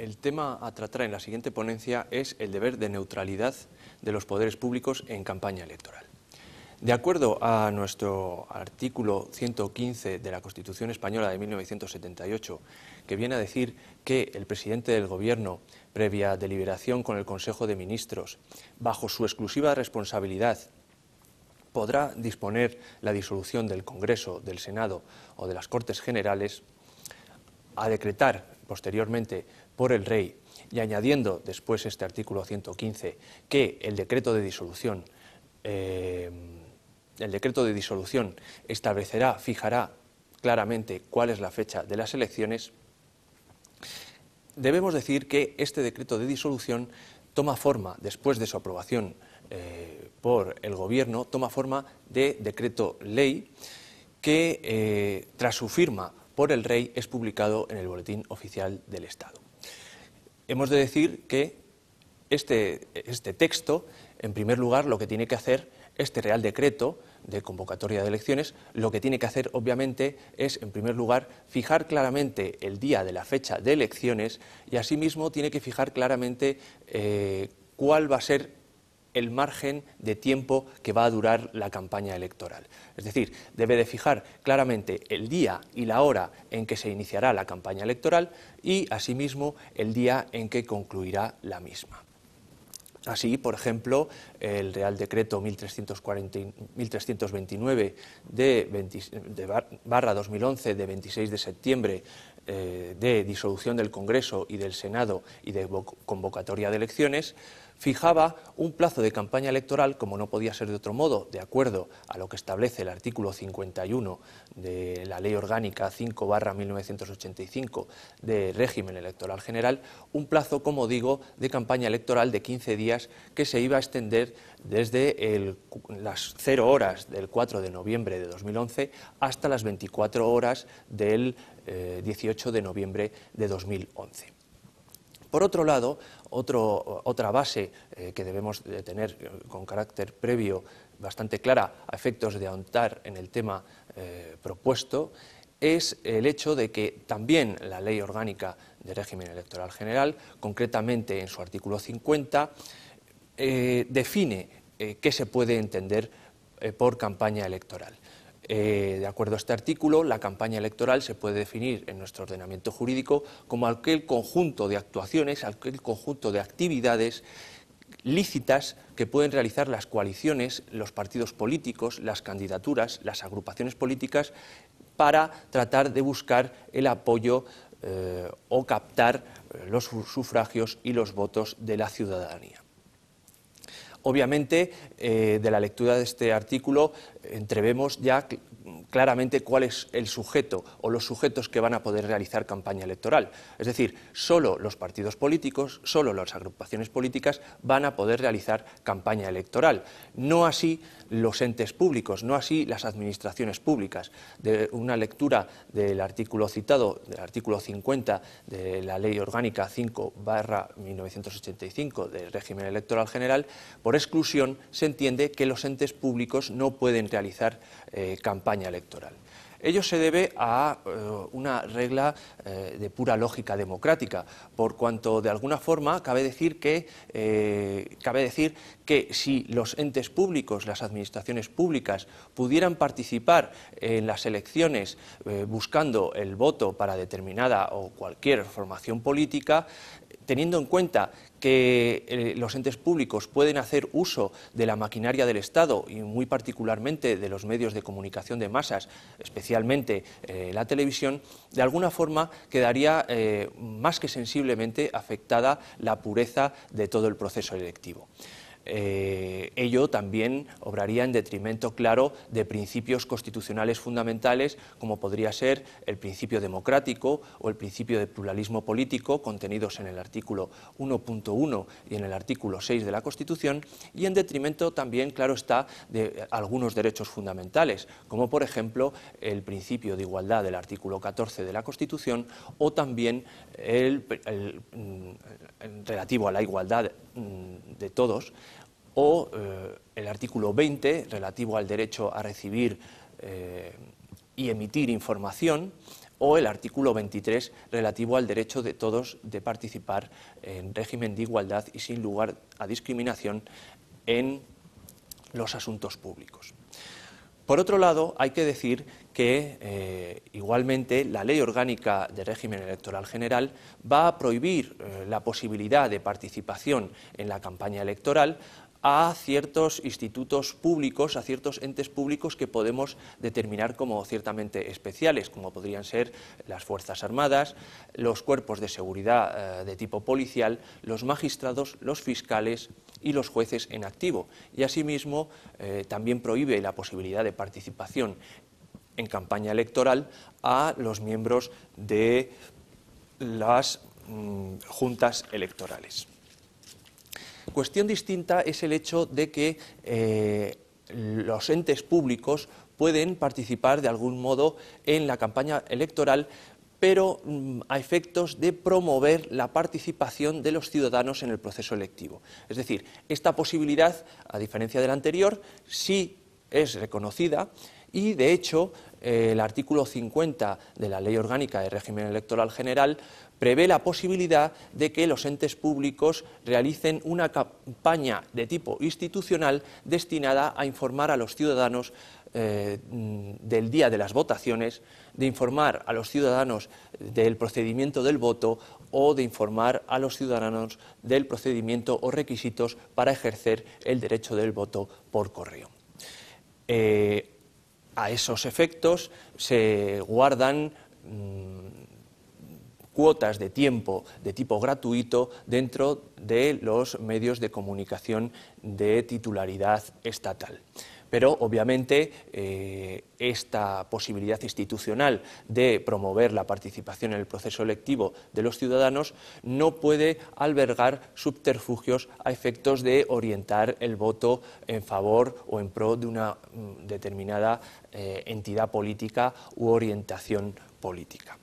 El tema a tratar en la siguiente ponencia es el deber de neutralidad de los poderes públicos en campaña electoral. De acuerdo a nuestro artículo 115 de la Constitución Española de 1978, que viene a decir que el presidente del Gobierno, previa deliberación con el Consejo de Ministros, bajo su exclusiva responsabilidad, podrá disponer la disolución del Congreso, del Senado o de las Cortes Generales, a decretar posteriormente por el Rey, y añadiendo después este artículo 115 que el decreto de disolución, eh, el decreto de disolución establecerá, fijará claramente cuál es la fecha de las elecciones, debemos decir que este decreto de disolución toma forma, después de su aprobación eh, por el Gobierno, toma forma de decreto ley que, eh, tras su firma por el Rey, es publicado en el Boletín Oficial del Estado hemos de decir que este, este texto, en primer lugar, lo que tiene que hacer este Real Decreto de convocatoria de elecciones, lo que tiene que hacer, obviamente, es, en primer lugar, fijar claramente el día de la fecha de elecciones y, asimismo, tiene que fijar claramente eh, cuál va a ser el margen de tiempo que va a durar la campaña electoral. Es decir, debe de fijar claramente el día y la hora en que se iniciará la campaña electoral y, asimismo, el día en que concluirá la misma. Así, por ejemplo, el Real Decreto 1329 de, barra 2011 de 26 de septiembre eh, de disolución del Congreso y del Senado y de convocatoria de elecciones fijaba un plazo de campaña electoral, como no podía ser de otro modo, de acuerdo a lo que establece el artículo 51 de la Ley Orgánica 5 barra 1985 de régimen electoral general, un plazo, como digo, de campaña electoral de 15 días que se iba a extender desde las 0 horas del 4 de noviembre de 2011 hasta las 24 horas del 18 eh, de noviembre de 2011. Por otro lado, otra base eh, que debemos tener eh, con carácter previo bastante clara a efectos de ahondar en el tema eh, propuesto es el hecho de que también la Ley Orgánica de Régimen Electoral General, concretamente en su artículo 50, define qué se puede entender por campaña electoral. Eh, de acuerdo a este artículo, la campaña electoral se puede definir en nuestro ordenamiento jurídico como aquel conjunto de actuaciones, aquel conjunto de actividades lícitas que pueden realizar las coaliciones, los partidos políticos, las candidaturas, las agrupaciones políticas para tratar de buscar el apoyo eh, o captar eh, los sufragios y los votos de la ciudadanía. Obviamente, eh, de la lectura de este artículo eh, entrevemos ya claramente cuál es el sujeto o los sujetos que van a poder realizar campaña electoral. Es decir, solo los partidos políticos, solo las agrupaciones políticas van a poder realizar campaña electoral. No así los entes públicos, no así las administraciones públicas. De una lectura del artículo citado, del artículo 50 de la Ley Orgánica 5 barra 1985 del régimen electoral general, por exclusión se entiende que los entes públicos no pueden realizar eh, campaña electoral electoral. Ello se debe a eh, una regla eh, de pura lógica democrática, por cuanto de alguna forma cabe decir, que, eh, cabe decir que si los entes públicos, las administraciones públicas, pudieran participar en las elecciones buscando el voto para determinada o cualquier formación política, teniendo en cuenta que eh, los entes públicos pueden hacer uso de la maquinaria del Estado y muy particularmente de los medios de comunicación de masas, especialmente eh, la televisión, de alguna forma quedaría eh, más que sensiblemente afectada la pureza de todo el proceso electivo. Eh, ello también obraría en detrimento claro de principios constitucionales fundamentales como podría ser el principio democrático o el principio de pluralismo político contenidos en el artículo 1.1 y en el artículo 6 de la Constitución y en detrimento también, claro está, de algunos derechos fundamentales como por ejemplo el principio de igualdad del artículo 14 de la Constitución o también el mm, relativo a la igualdad Mm, de todos, o eh, el artículo 20 relativo al derecho a recibir eh, y emitir información, o el artículo 23 relativo al derecho de todos de participar en régimen de igualdad y sin lugar a discriminación en los asuntos públicos. Por otro lado, hay que decir que eh, igualmente la Ley Orgánica de Régimen Electoral General va a prohibir eh, la posibilidad de participación en la campaña electoral a ciertos institutos públicos, a ciertos entes públicos que podemos determinar como ciertamente especiales, como podrían ser las Fuerzas Armadas, los cuerpos de seguridad eh, de tipo policial, los magistrados, los fiscales y los jueces en activo. Y asimismo también prohíbe la posibilidad de participación en campaña electoral a los miembros de las mm, juntas electorales. Cuestión distinta es el hecho de que eh, los entes públicos pueden participar de algún modo en la campaña electoral pero mm, a efectos de promover la participación de los ciudadanos en el proceso electivo. Es decir, esta posibilidad, a diferencia de la anterior, sí es reconocida y, de hecho, el artículo 50 de la Ley Orgánica de Régimen Electoral General prevé la posibilidad de que los entes públicos realicen una campaña de tipo institucional destinada a informar a los ciudadanos eh, del día de las votaciones, de informar a los ciudadanos del procedimiento del voto o de informar a los ciudadanos del procedimiento o requisitos para ejercer el derecho del voto por correo. Eh, a esos efectos se guardan mm, cuotas de tiempo de tipo gratuito dentro de los medios de comunicación de titularidad estatal. Pero, obviamente, eh, esta posibilidad institucional de promover la participación en el proceso electivo de los ciudadanos no puede albergar subterfugios a efectos de orientar el voto en favor o en pro de una mm, determinada eh, entidad política u orientación política.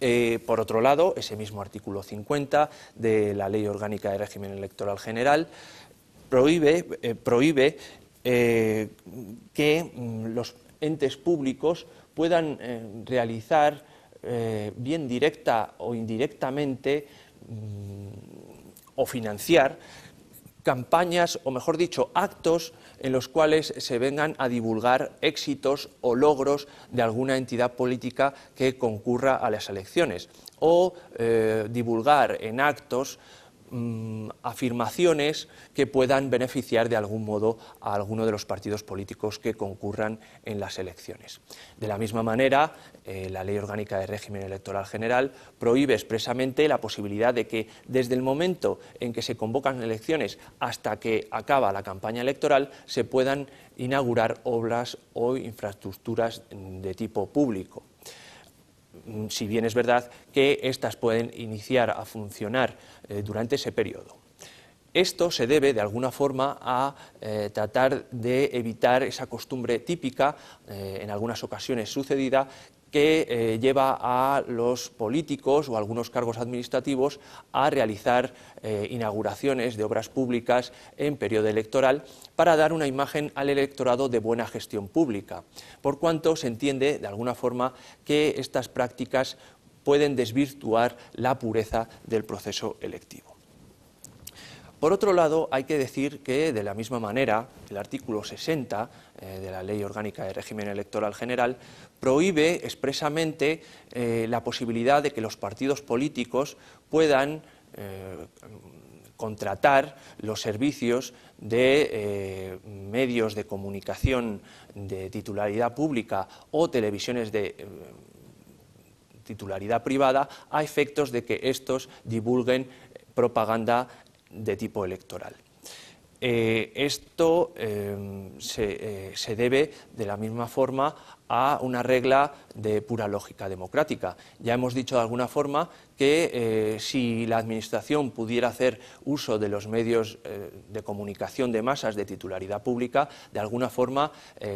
Eh, por otro lado, ese mismo artículo 50 de la Ley Orgánica de Régimen Electoral General prohíbe eh, que mm, los entes públicos puedan eh, realizar eh, bien directa o indirectamente mm, o financiar campañas o mejor dicho actos en los cuales se vengan a divulgar éxitos o logros de alguna entidad política que concurra a las elecciones o divulgar en actos Mm, afirmaciones que puedan beneficiar de algún modo a alguno de los partidos políticos que concurran en las elecciones. De la misma manera, eh, la Ley Orgánica de Régimen Electoral General prohíbe expresamente la posibilidad de que desde el momento en que se convocan elecciones hasta que acaba la campaña electoral se puedan inaugurar obras o infraestructuras de tipo público. Mm, si bien es verdad que éstas pueden iniciar a funcionar eh, durante ese periodo. Esto se debe, de alguna forma, a eh, tratar de evitar esa costumbre típica, eh, en algunas ocasiones sucedida, que eh, lleva a los políticos o algunos cargos administrativos a realizar eh, inauguraciones de obras públicas en periodo electoral para dar una imagen al electorado de buena gestión pública, por cuanto se entiende de alguna forma que estas prácticas pueden desvirtuar la pureza del proceso electivo. Por otro lado, hay que decir que, de la misma manera, el artículo 60 eh, de la Ley Orgánica de Régimen Electoral General prohíbe expresamente eh, la posibilidad de que los partidos políticos puedan eh, contratar los servicios de medios de comunicación de titularidad pública o televisiones de titularidad privada a efectos de que estos divulguen propaganda de tipo electoral. Eh, esto em, se, eh, se, debe de la misma forma a una regla de pura lógica democrática. Ya hemos dicho de alguna forma que eh, si la Administración pudiera hacer uso de los medios de comunicación de masas de titularidad pública, de alguna forma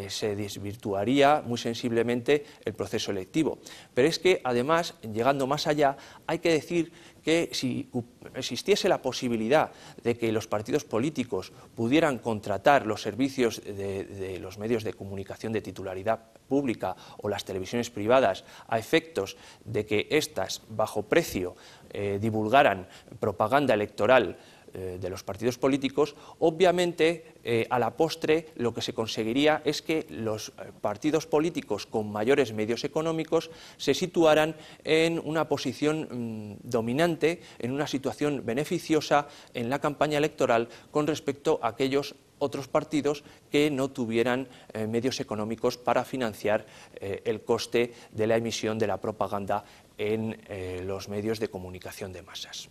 se desvirtuaría muy sensiblemente el proceso electivo. Pero es que, además, llegando más allá, hay que decir que si existiese la posibilidad de que los partidos políticos pudieran contratar los servicios de, los medios de comunicación de titularidad pública o las televisiones privadas a efectos de que éstas, bajo precio, eh, divulgaran propaganda electoral eh, de los partidos políticos, obviamente eh, a la postre lo que se conseguiría es que los eh, partidos políticos con mayores medios económicos se situaran en una posición mm, dominante, en una situación beneficiosa en la campaña electoral con respecto a aquellos otros partidos que no tuvieran medios económicos para financiar el coste de la emisión de la propaganda en los medios de comunicación de masas.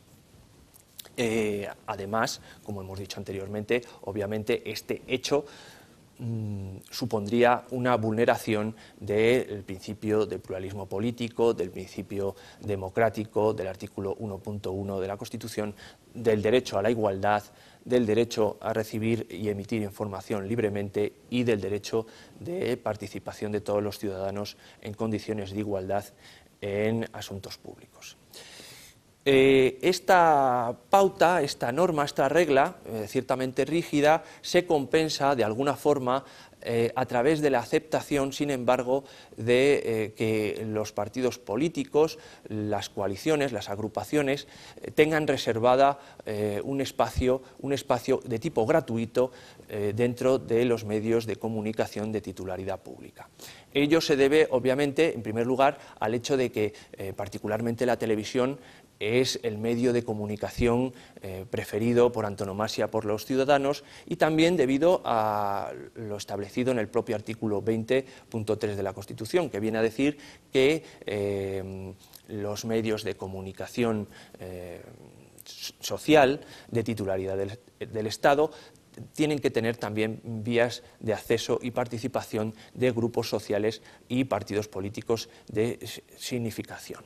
Eh, además, como hemos dicho anteriormente, obviamente este hecho mm, supondría una vulneración del principio de pluralismo político, del principio democrático, del artículo 1.1 de la Constitución, del derecho a la igualdad, del derecho a recibir y emitir información libremente y del derecho de participación de todos los ciudadanos en condiciones de igualdad en asuntos públicos. Eh, esta pauta, esta norma, esta regla, eh, ciertamente rígida, se compensa de alguna forma eh, a través de la aceptación, sin embargo, de que los partidos políticos, las coaliciones, las agrupaciones, tengan reservada un, espacio, un espacio de tipo gratuito dentro de los medios de comunicación de titularidad pública. Ello se debe, obviamente, en primer lugar, al hecho de que, particularmente la televisión, es el medio de comunicación eh, preferido por antonomasia por los ciudadanos y también debido a lo establecido en el propio artículo 20.3 de la Constitución, que viene a decir que eh, los medios de comunicación eh, social de titularidad del Estado tienen que tener también vías de acceso y participación de grupos sociales y partidos políticos de significación.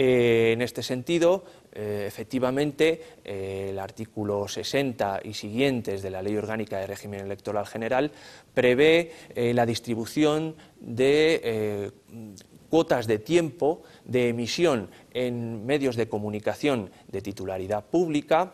Eh, en este sentido, eh, efectivamente, eh, el artículo 60 y siguientes de la Ley Orgánica de Régimen Electoral General prevé la distribución de cuotas de tiempo de emisión en medios de comunicación de titularidad pública,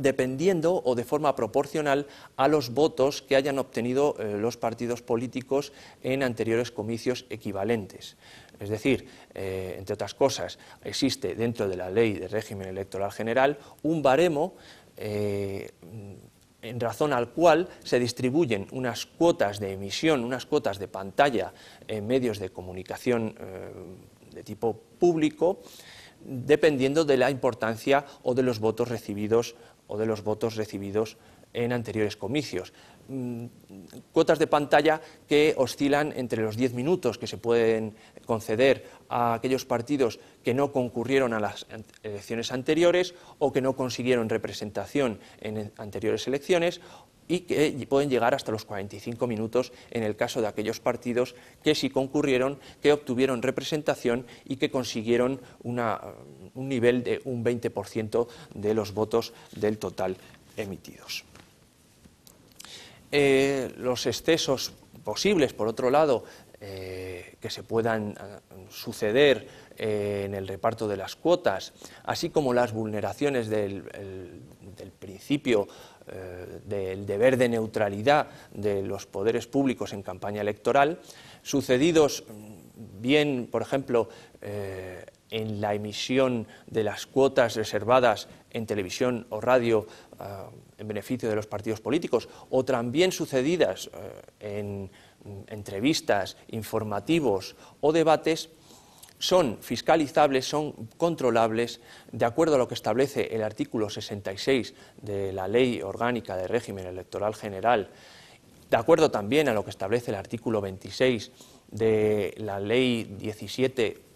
dependiendo o de forma proporcional a los votos que hayan obtenido eh, los partidos políticos en anteriores comicios equivalentes. Es decir, eh, entre otras cosas, existe dentro de la ley de régimen electoral general un baremo eh, en razón al cual se distribuyen unas cuotas de emisión, unas cuotas de pantalla en medios de comunicación de tipo público, dependiendo de la importancia o de los votos recibidos o de los votos recibidos en anteriores comicios. Mm, cuotas de pantalla que oscilan entre los 10 minutos que se pueden conceder a aquellos partidos que no concurrieron a las elecciones anteriores o que no consiguieron representación en anteriores elecciones y que pueden llegar hasta los 45 minutos en el caso de aquellos partidos que sí concurrieron, que obtuvieron representación y que consiguieron un nivel de un 20% de los votos del total emitidos. Eh, los excesos posibles, por otro lado, eh, que se puedan eh, suceder en el reparto de las cuotas, así como las vulneraciones del principio eh, del deber de neutralidad de los poderes públicos en campaña electoral, sucedidos mm, bien, por ejemplo, eh, en la emisión de las cuotas reservadas en televisión o radio eh, en beneficio de los partidos políticos, o también sucedidas en mm, entrevistas, informativos o debates, son fiscalizables, son controlables, de acuerdo a lo que establece el artículo 66 de la Ley Orgánica de Régimen Electoral General, de acuerdo también a lo que establece el artículo 26 de la Ley 17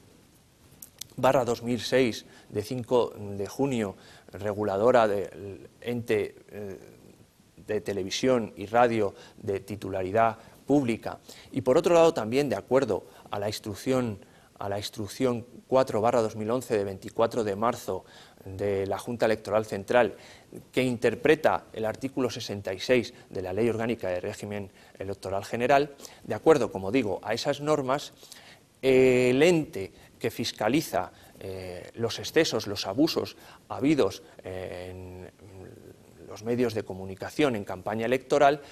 2006 de 5 de junio, reguladora del ente eh, de televisión y radio de titularidad pública, y por otro lado también de acuerdo a la instrucción a la instrucción 4 2011 de 24 de marzo de la Junta Electoral Central, que interpreta el artículo 66 de la Ley Orgánica de Régimen Electoral General, de acuerdo, como digo, a esas normas, el ente que fiscaliza eh, los excesos, los abusos habidos en los medios de comunicación en campaña electoral,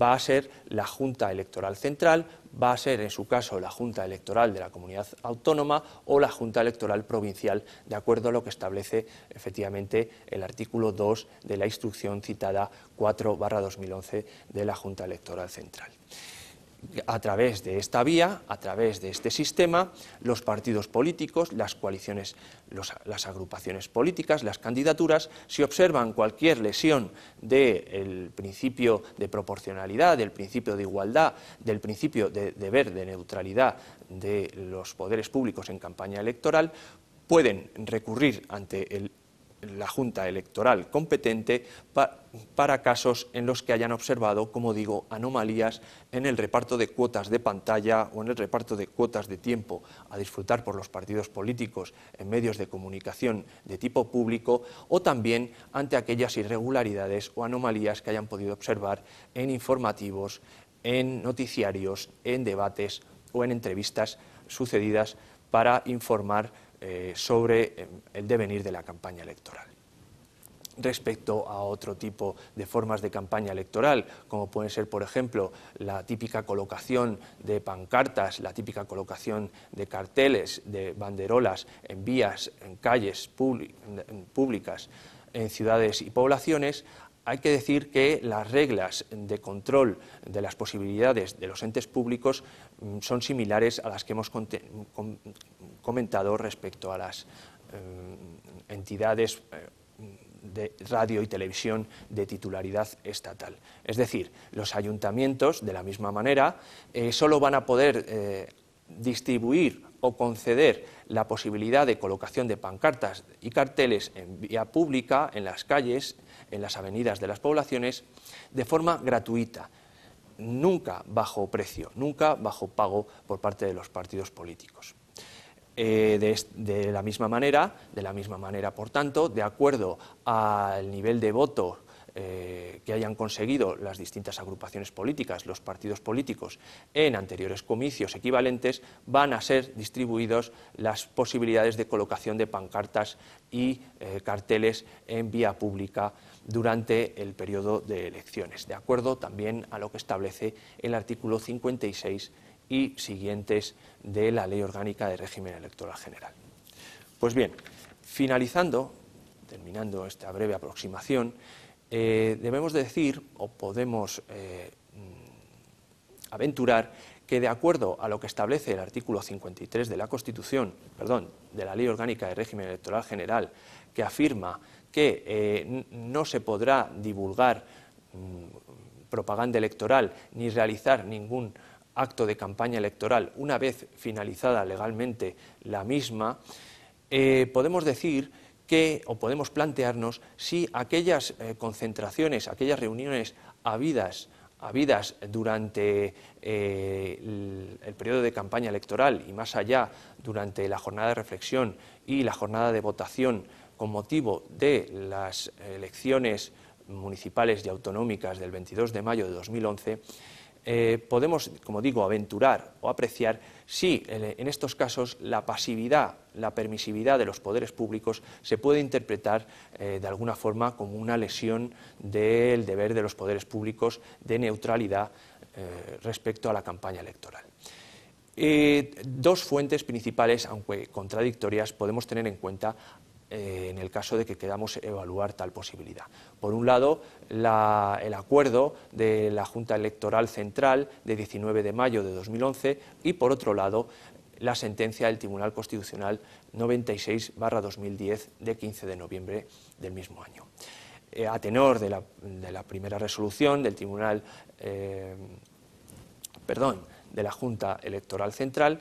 va a ser la Junta Electoral Central, va a ser en su caso la Junta Electoral de la Comunidad Autónoma o la Junta Electoral Provincial, de acuerdo a lo que establece efectivamente el artículo 2 de la instrucción citada 4-2011 de la Junta Electoral Central a través de esta vía, a través de este sistema, los partidos políticos, las coaliciones, las agrupaciones políticas, las candidaturas, si observan cualquier lesión del principio de proporcionalidad, del principio de igualdad, del principio de deber de neutralidad de los poderes públicos en campaña electoral, pueden recurrir ante el la Junta Electoral competente para casos en los que hayan observado, como digo, anomalías en el reparto de cuotas de pantalla o en el reparto de cuotas de tiempo a disfrutar por los partidos políticos en medios de comunicación de tipo público o también ante aquellas irregularidades o anomalías que hayan podido observar en informativos, en noticiarios, en debates o en entrevistas sucedidas para informar eh, sobre em, el devenir de la campaña electoral respecto a otro tipo de formas de campaña electoral, como pueden ser, por ejemplo, la típica colocación de pancartas, la típica colocación de carteles, de banderolas en vías, en calles públicas, en ciudades y poblaciones, hay que decir que las reglas de control de las posibilidades de los entes públicos mm, son similares a las que hemos comentado respecto a las em, entidades eh, de radio y televisión de titularidad estatal. Es decir, los ayuntamientos, de la misma manera, eh, solo van a poder eh, distribuir o conceder la posibilidad de colocación de pancartas y carteles en vía pública, en las calles, en las avenidas de las poblaciones, de forma gratuita, nunca bajo precio, nunca bajo pago por parte de los partidos políticos. Eh, de, la misma manera, de la misma manera, por tanto, de acuerdo al nivel de voto eh, que hayan conseguido las distintas agrupaciones políticas, los partidos políticos, en anteriores comicios equivalentes, van a ser distribuidos las posibilidades de colocación de pancartas y eh, carteles en vía pública durante el periodo de elecciones, de acuerdo también a lo que establece el artículo 56 y siguientes de la Ley Orgánica de Régimen Electoral General. Pues bien, finalizando, terminando esta breve aproximación, eh, debemos decir o podemos eh, aventurar que de acuerdo a lo que establece el artículo 53 de la Constitución, perdón, de la Ley Orgánica de Régimen Electoral General, que afirma que eh, no se podrá divulgar mm, propaganda electoral ni realizar ningún acto de campaña electoral una vez finalizada legalmente la misma, podemos decir que, o podemos plantearnos si aquellas eh, concentraciones, aquellas reuniones habidas, durante eh, el, periodo de campaña electoral y más allá durante la jornada de reflexión y la jornada de votación con motivo de las elecciones municipales y autonómicas del 22 de mayo de 2011, eh, podemos, como digo, aventurar o apreciar si en estos casos la pasividad, la permisividad de los poderes públicos se puede interpretar eh, de alguna forma como una lesión del deber de los poderes públicos de neutralidad eh, respecto a la campaña electoral. dos fuentes principales, aunque contradictorias, podemos tener en cuenta eh, en el caso de que queramos evaluar tal posibilidad. Por un lado, el acuerdo de la Junta Electoral Central de 19 de mayo de 2011 y, por otro lado, la sentencia del Tribunal Constitucional 96-2010 de 15 de noviembre del mismo año. Eh, a tenor de la, primera resolución del Tribunal, eh, perdón, de la Junta Electoral Central,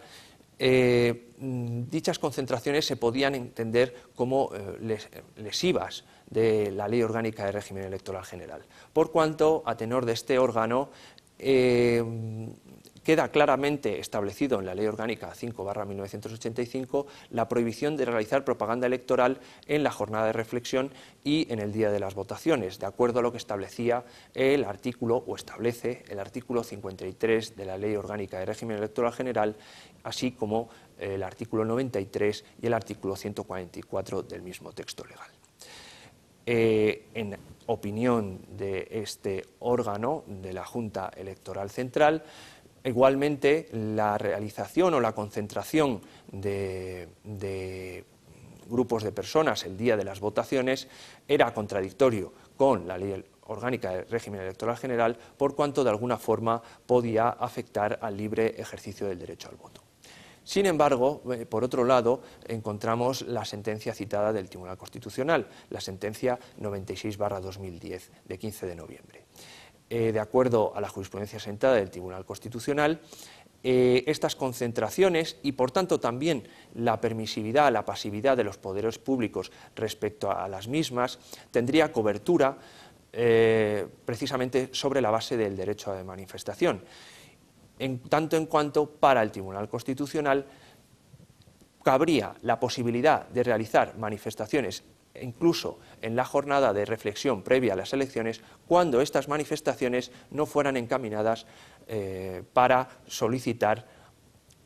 eh, mm, dichas concentraciones se podían entender como eh, eh, lesivas de la ley orgánica de régimen electoral general, por cuanto, a tenor de este órgano, queda claramente establecido en la Ley Orgánica 5-1985 la prohibición de realizar propaganda electoral en la jornada de reflexión y en el día de las votaciones, de acuerdo a lo que establecía el artículo o establece el artículo 53 de la Ley Orgánica de Régimen Electoral General, así como el artículo 93 y el artículo 144 del mismo texto legal. Eh, en opinión de este órgano de la Junta Electoral Central, Igualmente, la realización o la concentración de, grupos de personas el día de las votaciones era contradictorio con la ley orgánica del régimen electoral general por cuanto de alguna forma podía afectar al libre ejercicio del derecho al voto. Sin embargo, eh, por otro lado, encontramos la sentencia citada del Tribunal Constitucional, la sentencia 96-2010 de 15 de noviembre. Eh, de acuerdo a la jurisprudencia sentada del Tribunal Constitucional, eh, estas concentraciones y, por tanto, también la permisividad, la pasividad de los poderes públicos respecto a las mismas, tendría cobertura eh, precisamente sobre la base del derecho de manifestación. En tanto en cuanto para el Tribunal Constitucional cabría la posibilidad de realizar manifestaciones incluso en la jornada de reflexión previa a las elecciones, cuando estas manifestaciones no fueran encaminadas eh, para solicitar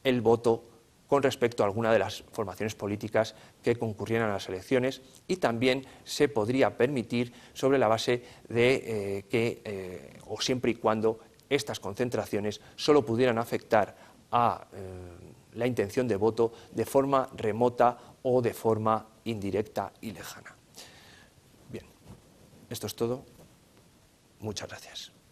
el voto con respecto a alguna de las formaciones políticas que concurrieran a las elecciones y también se podría permitir sobre la base de eh, que, eh, o siempre y cuando, estas concentraciones solo pudieran afectar a la intención de voto de forma remota o de forma indirecta y lejana. Bien, esto es todo. Muchas gracias.